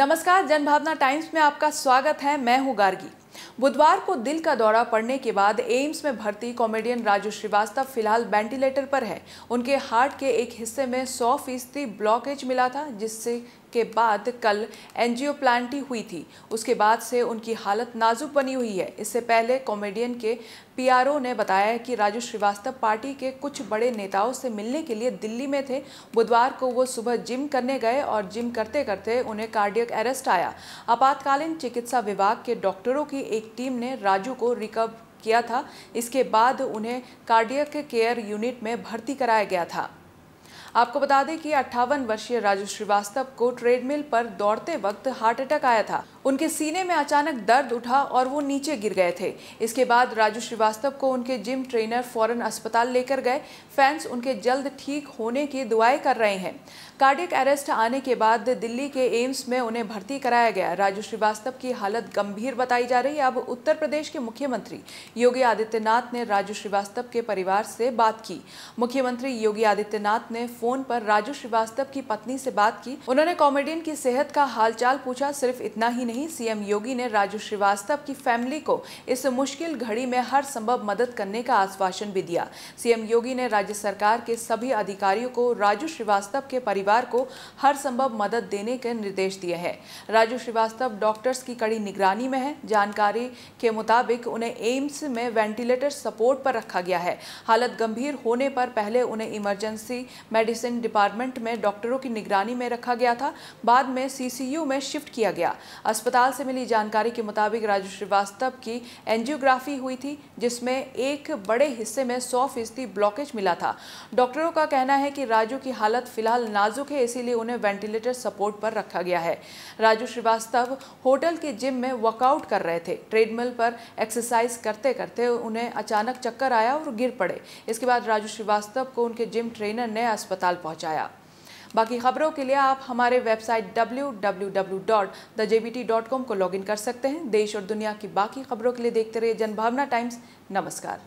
नमस्कार जनभावना टाइम्स में आपका स्वागत है मैं हूं गार्गी बुधवार को दिल का दौरा पड़ने के बाद एम्स में भर्ती कॉमेडियन राजू श्रीवास्तव फिलहाल वेंटिलेटर पर है उनके हार्ट के एक हिस्से में 100 फीसदी ब्लॉकेज मिला था जिससे के बाद कल प्लांटी हुई थी उसके बाद से उनकी हालत नाजुक बनी हुई है इससे पहले कॉमेडियन के पीआरओ ने बताया कि राजू श्रीवास्तव पार्टी के कुछ बड़े नेताओं से मिलने के लिए दिल्ली में थे बुधवार को वो सुबह जिम करने गए और जिम करते करते उन्हें कार्डियक अरेस्ट आया आपातकालीन चिकित्सा विभाग के डॉक्टरों की एक टीम ने राजू को रिकव किया था इसके बाद उन्हें कार्डियक केयर यूनिट में भर्ती कराया गया था आपको बता दें कि अट्ठावन वर्षीय राजू श्रीवास्तव को ट्रेडमिल पर दौड़ते वक्त हार्ट अटैक आया था उनके सीने में अचानक दर्द उठा और वो नीचे गिर गए थे इसके बाद राजू श्रीवास्तव को उनके जिम ट्रेनर फौरन अस्पताल लेकर गए फैंस उनके जल्द ठीक होने की दुआएं कर रहे हैं कार्डिक अरेस्ट आने के बाद दिल्ली के एम्स में उन्हें भर्ती कराया गया राजू श्रीवास्तव की हालत गंभीर बताई जा रही है अब उत्तर प्रदेश के मुख्यमंत्री योगी आदित्यनाथ ने राजू श्रीवास्तव के परिवार से बात की मुख्यमंत्री योगी आदित्यनाथ ने ने फोन पर राजू श्रीवास्तव की पत्नी से बात की उन्होंने कॉमेडियन की सेहत का हालचाल पूछा सिर्फ इतना ही नहीं सीएम योगी ने राजू श्रीवास्तव की फैमिली को इस मुश्किल घड़ी में हर संभव मदद करने का आश्वासन भी दिया सीएम योगी ने राज्य सरकार के सभी अधिकारियों को राजू श्रीवास्तव के परिवार को हर संभव मदद देने के निर्देश दिए हैं राजू श्रीवास्तव डॉक्टर्स की कड़ी निगरानी में है जानकारी के मुताबिक उन्हें एम्स में वेंटिलेटर सपोर्ट पर रखा गया है हालत गंभीर होने पर पहले उन्हें इमरजेंसी मेडिसिन डिपार्टमेंट में डॉक्टरों की निगरानी में रखा गया था बाद में सीसीयू में शिफ्ट किया गया अस्पताल से मिली जानकारी के मुताबिक राजू श्रीवास्तव की एंजियोग्राफी हुई थी जिसमें एक बड़े हिस्से में सौ फीसदी ब्लॉकेज मिला था डॉक्टरों का कहना है कि राजू की हालत फिलहाल नाजुक है इसीलिए उन्हें वेंटिलेटर सपोर्ट पर रखा गया है राजू श्रीवास्तव होटल के जिम में वर्कआउट कर रहे थे ट्रेडमिल पर एक्सरसाइज करते करते उन्हें अचानक चक्कर आया और गिर पड़े इसके बाद राजू श्रीवास्तव को उनके जिम ट्रेनर ने अस्पताल पहुंचाया बाकी खबरों के लिए आप हमारे वेबसाइट डब्ल्यू को लॉगिन कर सकते हैं देश और दुनिया की बाकी खबरों के लिए देखते रहिए जनभावना टाइम्स नमस्कार